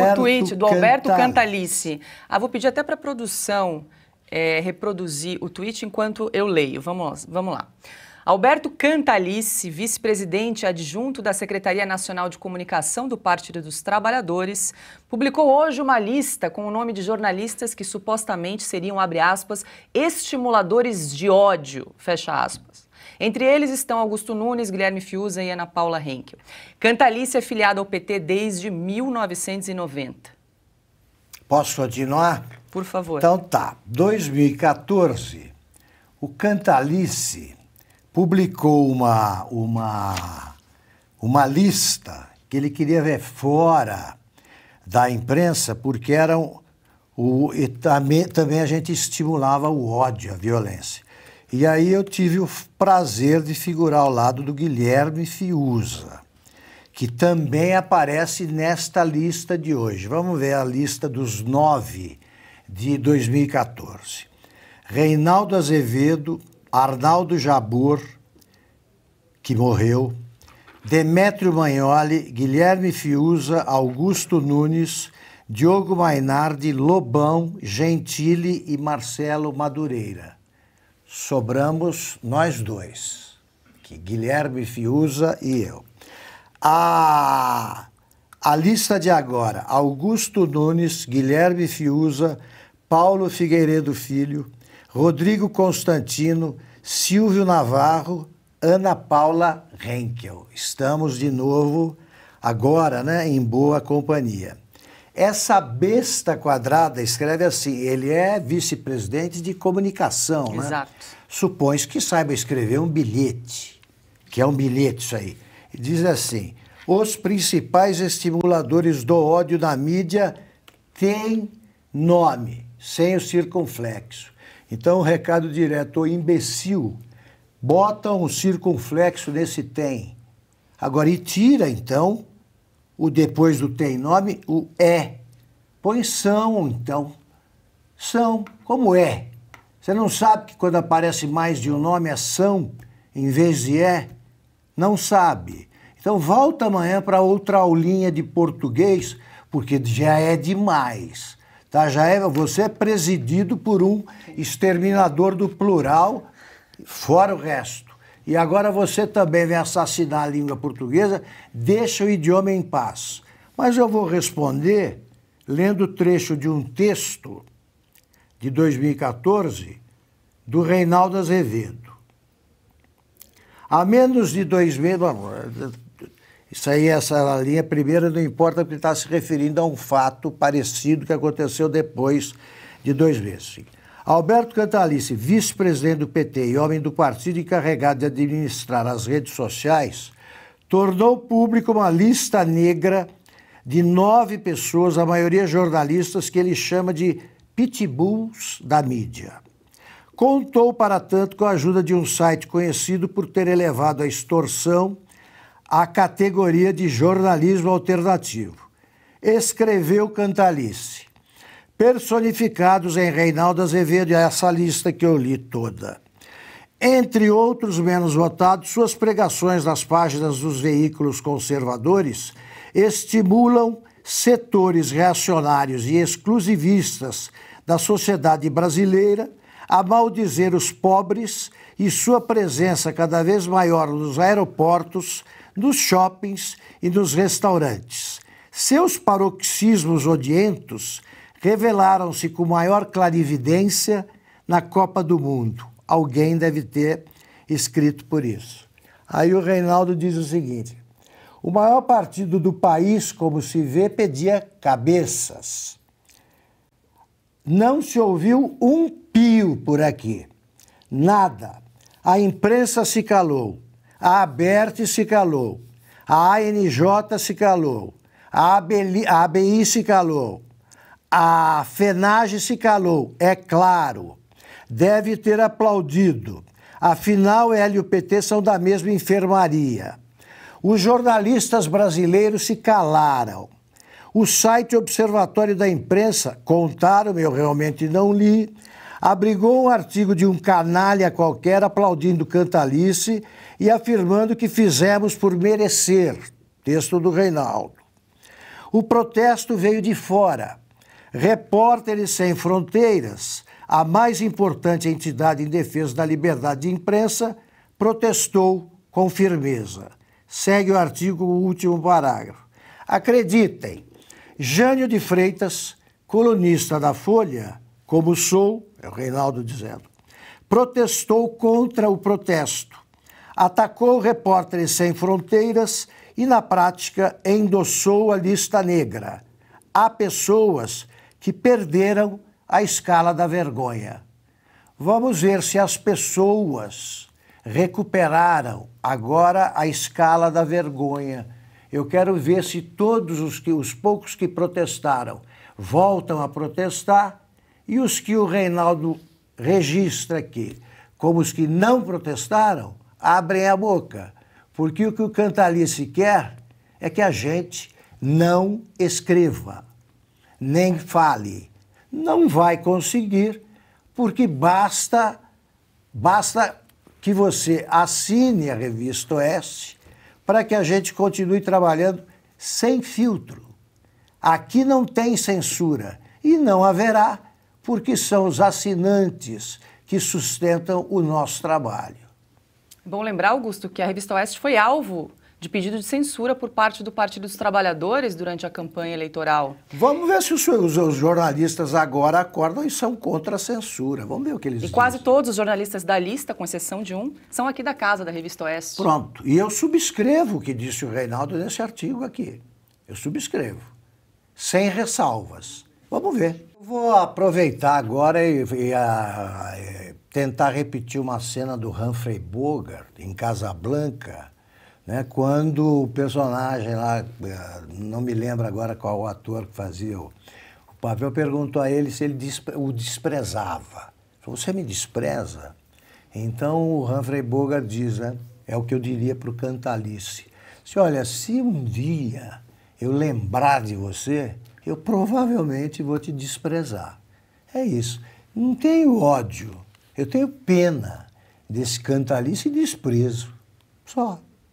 Alberto o tweet do Alberto Cantalice. Cantalice. Ah, vou pedir até para a produção é, reproduzir o tweet enquanto eu leio. Vamos, vamos lá. Alberto Cantalice, vice-presidente adjunto da Secretaria Nacional de Comunicação do Partido dos Trabalhadores, publicou hoje uma lista com o nome de jornalistas que supostamente seriam, abre aspas, estimuladores de ódio, fecha aspas. Entre eles estão Augusto Nunes, Guilherme Fiuza e Ana Paula Henkel. Cantalice é filiada ao PT desde 1990. Posso continuar? Por favor. Então tá. 2014, o Cantalice publicou uma, uma, uma lista que ele queria ver fora da imprensa, porque eram o, e também, também a gente estimulava o ódio, a violência. E aí eu tive o prazer de figurar ao lado do Guilherme Fiuza, que também aparece nesta lista de hoje. Vamos ver a lista dos nove de 2014. Reinaldo Azevedo, Arnaldo Jabur, que morreu, Demétrio Magnoli, Guilherme Fiuza, Augusto Nunes, Diogo Mainardi, Lobão, Gentile e Marcelo Madureira sobramos nós dois, que Guilherme Fiuza e eu. A, a lista de agora: Augusto Nunes, Guilherme Fiuza, Paulo Figueiredo Filho, Rodrigo Constantino, Silvio Navarro, Ana Paula Henkel. Estamos de novo agora, né, em boa companhia. Essa besta quadrada escreve assim: ele é vice-presidente de comunicação, né? Exato. né? supõe que saiba escrever um bilhete, que é um bilhete isso aí. Diz assim: os principais estimuladores do ódio na mídia têm nome, sem o circunflexo. Então, o recado direto, o imbecil, bota um circunflexo nesse tem. Agora, e tira, então, o depois do tem nome, o é. Põe são, então. São, como é. Você não sabe que quando aparece mais de um nome é são em vez de é? Não sabe. Então volta amanhã para outra aulinha de português, porque já é demais. Tá? Já é, você é presidido por um exterminador do plural, fora o resto. E agora você também vem assassinar a língua portuguesa, deixa o idioma em paz. Mas eu vou responder lendo trecho de um texto de 2014 do Reinaldo Azevedo. Há menos de dois meses. Isso aí, essa linha é primeira não importa, porque está se referindo a um fato parecido que aconteceu depois de dois meses. Alberto Cantalice, vice-presidente do PT e homem do partido encarregado de administrar as redes sociais, tornou pública uma lista negra de nove pessoas, a maioria jornalistas, que ele chama de pitbulls da mídia. Contou, para tanto, com a ajuda de um site conhecido por ter elevado a extorsão à categoria de jornalismo alternativo. Escreveu Cantalice personificados em Reinaldo Azevedo, e é essa lista que eu li toda. Entre outros menos votados, suas pregações nas páginas dos veículos conservadores estimulam setores reacionários e exclusivistas da sociedade brasileira a maldizer os pobres e sua presença cada vez maior nos aeroportos, nos shoppings e nos restaurantes. Seus paroxismos odientos revelaram-se com maior clarividência na Copa do Mundo. Alguém deve ter escrito por isso. Aí o Reinaldo diz o seguinte: o maior partido do país, como se vê, pedia cabeças. Não se ouviu um pio por aqui. Nada. A imprensa se calou, a Aberte se calou, a ANJ se calou, a ABI, a ABI se calou, a Fenage se calou, é claro. Deve ter aplaudido. Afinal, ela e o PT são da mesma enfermaria. Os jornalistas brasileiros se calaram. O site Observatório da Imprensa, contaram, eu realmente não li, abrigou um artigo de um canalha qualquer aplaudindo Cantalice e afirmando que fizemos por merecer. Texto do Reinaldo. O protesto veio de fora. Repórteres Sem Fronteiras, a mais importante entidade em defesa da liberdade de imprensa, protestou com firmeza. Segue o artigo, o último parágrafo. Acreditem, Jânio de Freitas, colunista da Folha, como sou, é o Reinaldo dizendo, protestou contra o protesto, atacou repórteres sem fronteiras e, na prática, endossou a lista negra. Há pessoas que perderam a escala da vergonha. Vamos ver se as pessoas recuperaram agora a escala da vergonha. Eu quero ver se todos os que os poucos que protestaram voltam a protestar e os que o Reinaldo registra aqui, como os que não protestaram, abrem a boca, porque o que o Cantalice quer é que a gente não escreva nem fale. Não vai conseguir, porque basta, basta que você assine a revista Oeste para que a gente continue trabalhando sem filtro. Aqui não tem censura e não haverá, porque são os assinantes que sustentam o nosso trabalho. Bom lembrar, Augusto, que a revista Oeste foi alvo de pedido de censura por parte do Partido dos Trabalhadores durante a campanha eleitoral. Vamos ver se os, os jornalistas agora acordam e são contra a censura. Vamos ver o que eles e dizem. E quase todos os jornalistas da lista, com exceção de um, são aqui da casa da Revista Oeste. Pronto. E eu subscrevo o que disse o Reinaldo nesse artigo aqui. Eu subscrevo. Sem ressalvas. Vamos ver. Vou aproveitar agora e, e, a, e tentar repetir uma cena do Humphrey Bogart em Casablanca né? quando o personagem lá, eh, não me lembro agora qual o ator que fazia o, o papel, perguntou a ele se ele despre, o desprezava. Você me despreza? Então o Humphrey Bogart diz, né? é o que eu diria para o Cantalice. Se olha, se um dia eu lembrar de você, eu provavelmente vou te desprezar. É isso. Não tenho ódio, eu tenho pena desse cantalice e desprezo. Só.